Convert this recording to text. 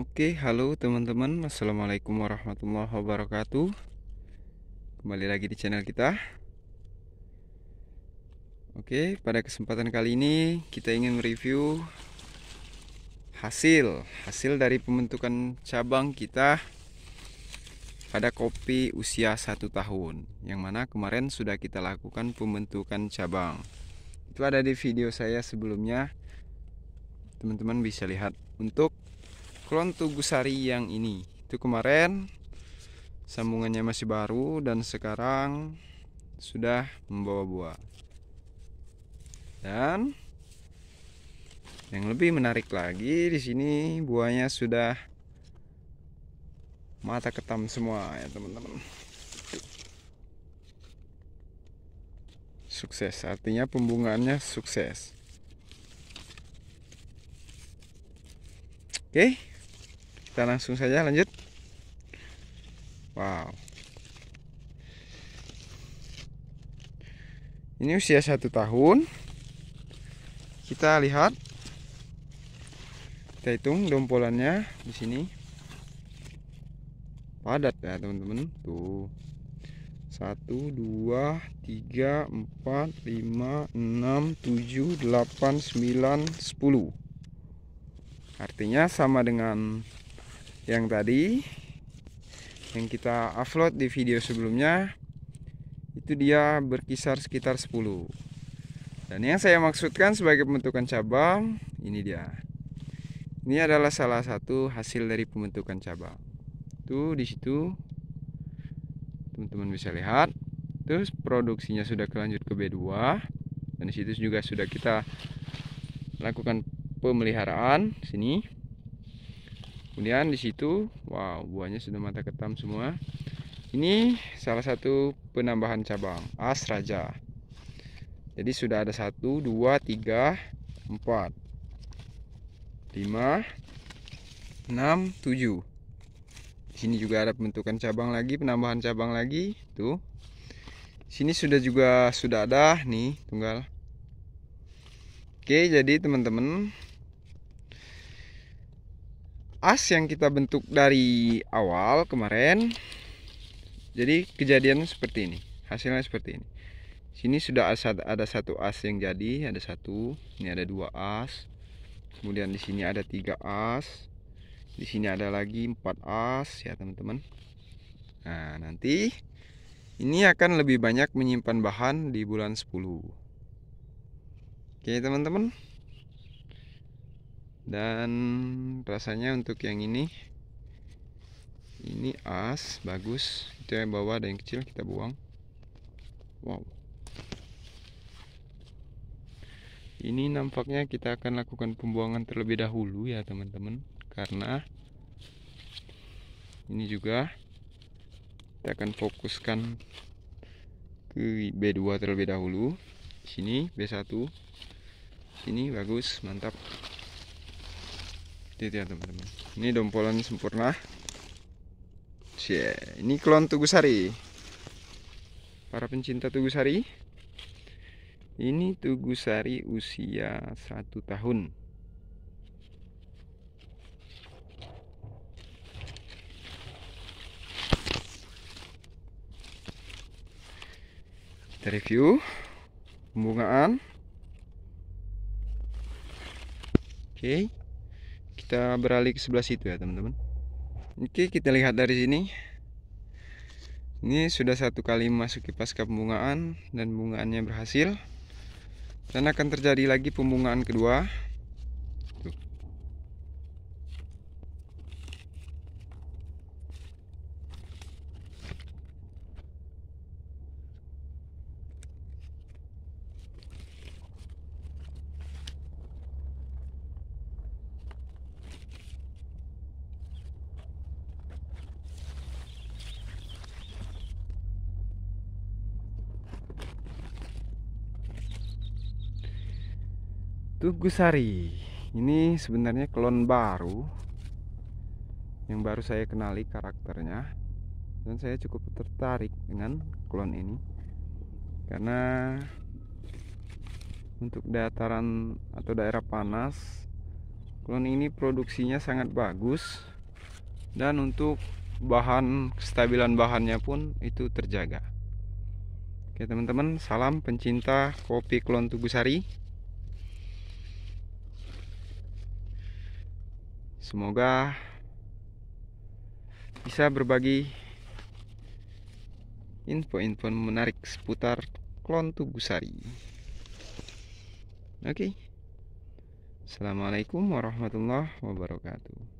Oke, halo teman-teman. Assalamualaikum warahmatullahi wabarakatuh. Kembali lagi di channel kita. Oke, pada kesempatan kali ini kita ingin mereview hasil hasil dari pembentukan cabang kita pada kopi usia satu tahun yang mana kemarin sudah kita lakukan pembentukan cabang itu ada di video saya sebelumnya teman-teman bisa lihat untuk sari yang ini itu kemarin sambungannya masih baru dan sekarang sudah membawa buah dan yang lebih menarik lagi di sini buahnya sudah mata ketam semua ya teman-teman sukses artinya pembungaannya sukses oke okay kita langsung saja lanjut wow ini usia satu tahun kita lihat kita hitung dompolannya di sini padat ya teman-teman tuh satu dua tiga empat lima enam tujuh delapan sembilan sepuluh artinya sama dengan yang tadi yang kita upload di video sebelumnya itu dia berkisar sekitar 10 dan yang saya maksudkan sebagai pembentukan cabang ini dia ini adalah salah satu hasil dari pembentukan cabang tuh disitu teman-teman bisa lihat terus produksinya sudah kelanjut ke B2 dan di juga sudah kita lakukan pemeliharaan sini kemudian di situ wow buahnya sudah mata ketam semua ini salah satu penambahan cabang as raja jadi sudah ada satu dua tiga empat lima enam tujuh di sini juga ada pembentukan cabang lagi penambahan cabang lagi tuh di sini sudah juga sudah ada nih tunggal oke jadi teman-teman as yang kita bentuk dari awal kemarin jadi kejadian seperti ini hasilnya seperti ini sini sudah ada satu as yang jadi ada satu ini ada dua as kemudian di sini ada tiga as di sini ada lagi empat as ya teman-teman nah nanti ini akan lebih banyak menyimpan bahan di bulan 10 oke teman-teman dan rasanya untuk yang ini ini as bagus itu yang bawah ada yang kecil kita buang wow ini nampaknya kita akan lakukan pembuangan terlebih dahulu ya teman-teman karena ini juga kita akan fokuskan ke B2 terlebih dahulu sini B1 sini bagus mantap lihat ya iya, teman-teman ini dompolan sempurna sih ini klon tugu sari para pencinta tugu sari ini tugu sari usia satu tahun kita review pembungaan oke okay kita beralih ke sebelah situ ya teman-teman oke kita lihat dari sini ini sudah satu kali masuki pasca pembungaan dan bungaannya berhasil dan akan terjadi lagi pembungaan kedua Tugu Sari ini sebenarnya klon baru yang baru saya kenali karakternya dan saya cukup tertarik dengan klon ini karena untuk dataran atau daerah panas klon ini produksinya sangat bagus dan untuk bahan kestabilan bahannya pun itu terjaga oke teman-teman salam pencinta kopi klon Tugu Sari. semoga bisa berbagi info-info menarik seputar klon Tugusari. Oke. Okay. Assalamualaikum warahmatullahi wabarakatuh.